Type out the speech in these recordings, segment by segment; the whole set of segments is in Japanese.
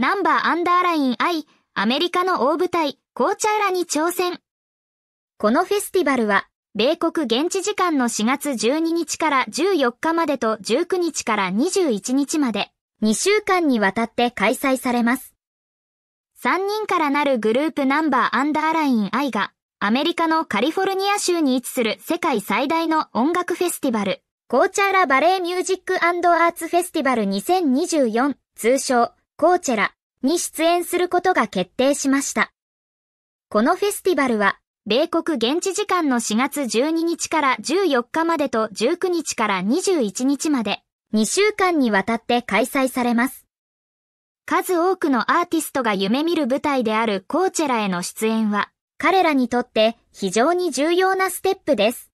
ナンバーアンダーライン I アメリカの大舞台コーチャーラに挑戦。このフェスティバルは米国現地時間の4月12日から14日までと19日から21日まで2週間にわたって開催されます。3人からなるグループナンバーアンダーライン I がアメリカのカリフォルニア州に位置する世界最大の音楽フェスティバルコーチャーラバレーミュージックアーツフェスティバル2024通称コーチェラに出演することが決定しました。このフェスティバルは、米国現地時間の4月12日から14日までと19日から21日まで、2週間にわたって開催されます。数多くのアーティストが夢見る舞台であるコーチェラへの出演は、彼らにとって非常に重要なステップです。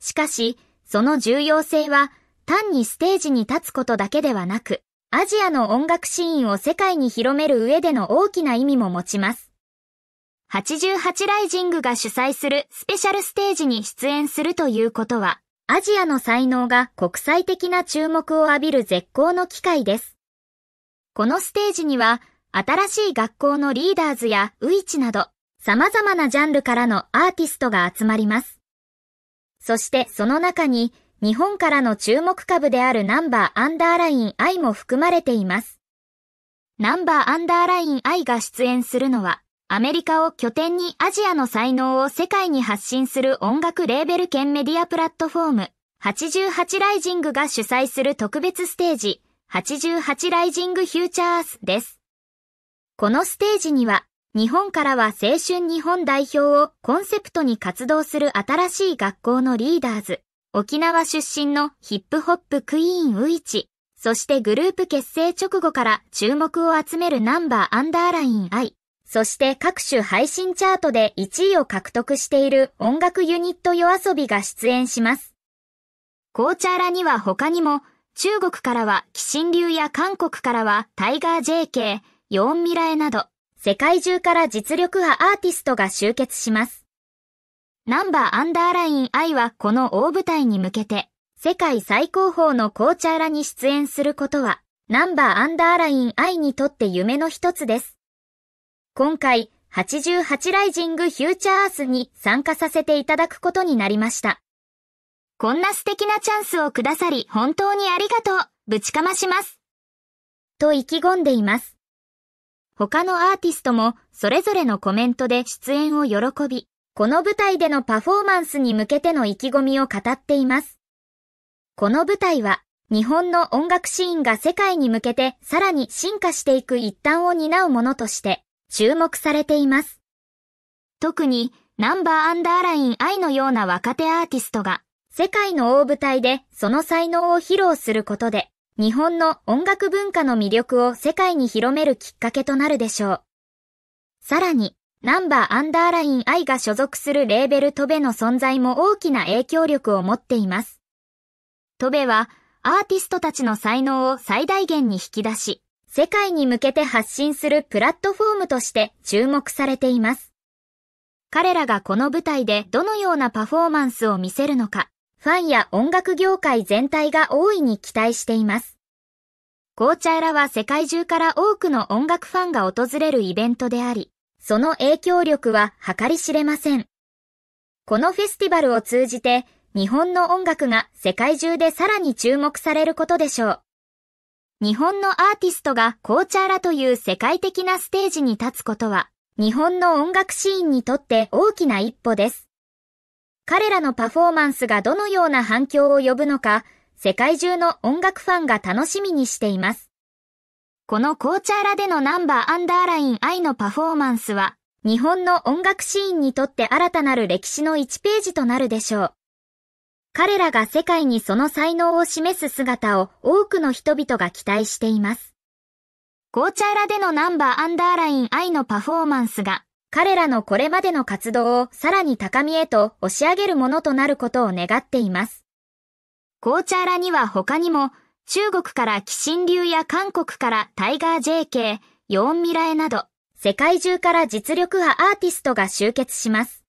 しかし、その重要性は単にステージに立つことだけではなく、アジアの音楽シーンを世界に広める上での大きな意味も持ちます。88ライジングが主催するスペシャルステージに出演するということは、アジアの才能が国際的な注目を浴びる絶好の機会です。このステージには、新しい学校のリーダーズやウイチなど、様々なジャンルからのアーティストが集まります。そしてその中に日本からの注目株であるナンバーアンダーライン I も含まれています。ナンバーアンダーライン I が出演するのは、アメリカを拠点にアジアの才能を世界に発信する音楽レーベル兼メディアプラットフォーム、88ライジングが主催する特別ステージ、88ライジングフューチャーースです。このステージには、日本からは青春日本代表をコンセプトに活動する新しい学校のリーダーズ、沖縄出身のヒップホップクイーンウイチ、そしてグループ結成直後から注目を集めるナンバーアンダーラインアイ、そして各種配信チャートで1位を獲得している音楽ユニット夜遊びが出演します。紅茶らには他にも、中国からは鬼神流や韓国からはタイガー JK、ヨーンミラエなど、世界中から実力派アーティストが集結します。ナンバーアンダーライン I はこの大舞台に向けて、世界最高峰の紅茶らに出演することは、ナンバーアンダーライン I にとって夢の一つです。今回、88ライジングフューチャーアースに参加させていただくことになりました。こんな素敵なチャンスをくださり本当にありがとう、ぶちかまします。と意気込んでいます。他のアーティストもそれぞれのコメントで出演を喜び、この舞台でのパフォーマンスに向けての意気込みを語っています。この舞台は、日本の音楽シーンが世界に向けてさらに進化していく一端を担うものとして注目されています。特にナンバーアンダーライン愛のような若手アーティストが世界の大舞台でその才能を披露することで日本の音楽文化の魅力を世界に広めるきっかけとなるでしょう。さらにナンバーアンダーライン I が所属するレーベルトベの存在も大きな影響力を持っています。トベはアーティストたちの才能を最大限に引き出し、世界に向けて発信するプラットフォームとして注目されています。彼らがこの舞台でどのようなパフォーマンスを見せるのか、ファンや音楽業界全体が大いに期待しています。紅茶チは世界中から多くの音楽ファンが訪れるイベントであり、その影響力は計り知れません。このフェスティバルを通じて、日本の音楽が世界中でさらに注目されることでしょう。日本のアーティストがコーチャーラという世界的なステージに立つことは、日本の音楽シーンにとって大きな一歩です。彼らのパフォーマンスがどのような反響を呼ぶのか、世界中の音楽ファンが楽しみにしています。このコーチャーラでのナンバーアンダーライン愛のパフォーマンスは、日本の音楽シーンにとって新たなる歴史の1ページとなるでしょう。彼らが世界にその才能を示す姿を多くの人々が期待しています。コーチャーラでのナンバーアンダーライン愛のパフォーマンスが、彼らのこれまでの活動をさらに高みへと押し上げるものとなることを願っています。コーチャーラには他にも、中国から寄進流や韓国からタイガー JK、ヨーンミラエなど、世界中から実力派アーティストが集結します。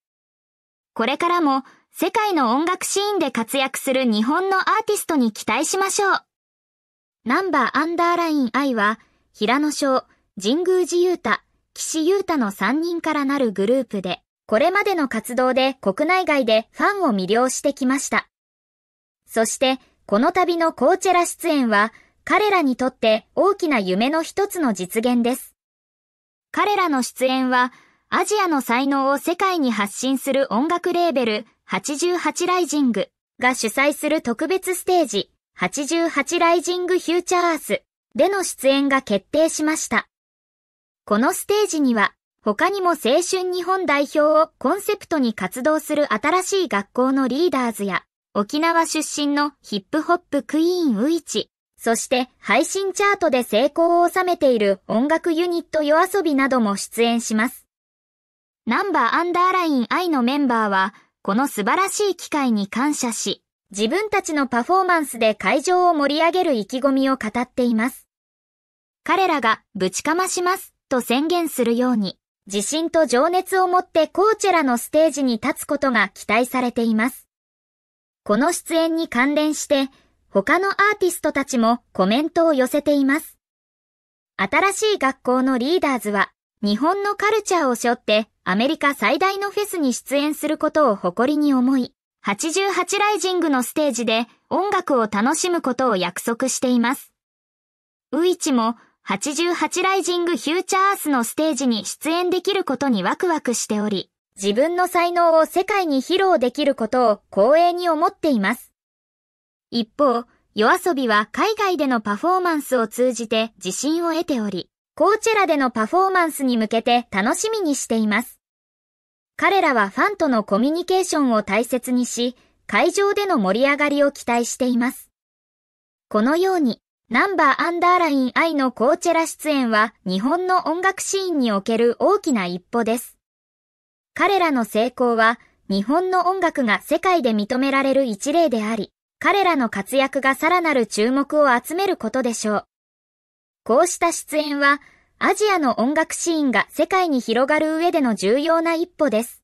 これからも世界の音楽シーンで活躍する日本のアーティストに期待しましょう。ナンバーアンダーライン I は、平野翔、神宮寺優太、岸優太の3人からなるグループで、これまでの活動で国内外でファンを魅了してきました。そして、この旅のコーチェラ出演は、彼らにとって大きな夢の一つの実現です。彼らの出演は、アジアの才能を世界に発信する音楽レーベル、88ライジングが主催する特別ステージ、88ライジングフューチャーアースでの出演が決定しました。このステージには、他にも青春日本代表をコンセプトに活動する新しい学校のリーダーズや、沖縄出身のヒップホップクイーンウイチ、そして配信チャートで成功を収めている音楽ユニット夜遊びなども出演します。ナンバーアンダーライン I のメンバーは、この素晴らしい機会に感謝し、自分たちのパフォーマンスで会場を盛り上げる意気込みを語っています。彼らがぶちかましますと宣言するように、自信と情熱を持ってコーチェラのステージに立つことが期待されています。この出演に関連して、他のアーティストたちもコメントを寄せています。新しい学校のリーダーズは、日本のカルチャーを背負ってアメリカ最大のフェスに出演することを誇りに思い、88ライジングのステージで音楽を楽しむことを約束しています。ウイチも88ライジングフューチャーアースのステージに出演できることにワクワクしており、自分の才能を世界に披露できることを光栄に思っています。一方、夜遊びは海外でのパフォーマンスを通じて自信を得ており、コーチェラでのパフォーマンスに向けて楽しみにしています。彼らはファンとのコミュニケーションを大切にし、会場での盛り上がりを期待しています。このように、ナンバーアンダーライン I のコーチェラ出演は日本の音楽シーンにおける大きな一歩です。彼らの成功は日本の音楽が世界で認められる一例であり、彼らの活躍がさらなる注目を集めることでしょう。こうした出演は、アジアの音楽シーンが世界に広がる上での重要な一歩です。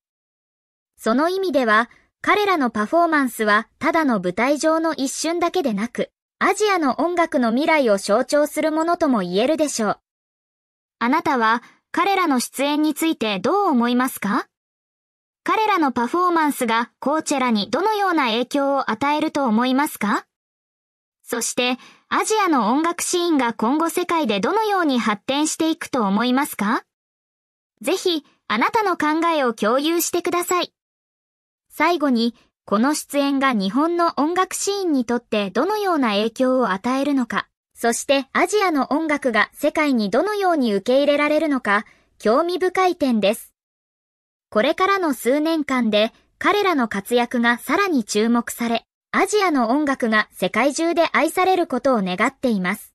その意味では、彼らのパフォーマンスはただの舞台上の一瞬だけでなく、アジアの音楽の未来を象徴するものとも言えるでしょう。あなたは彼らの出演についてどう思いますか彼らのパフォーマンスがコーチェラにどのような影響を与えると思いますかそして、アジアの音楽シーンが今後世界でどのように発展していくと思いますかぜひ、あなたの考えを共有してください。最後に、この出演が日本の音楽シーンにとってどのような影響を与えるのか、そしてアジアの音楽が世界にどのように受け入れられるのか、興味深い点です。これからの数年間で彼らの活躍がさらに注目され、アジアの音楽が世界中で愛されることを願っています。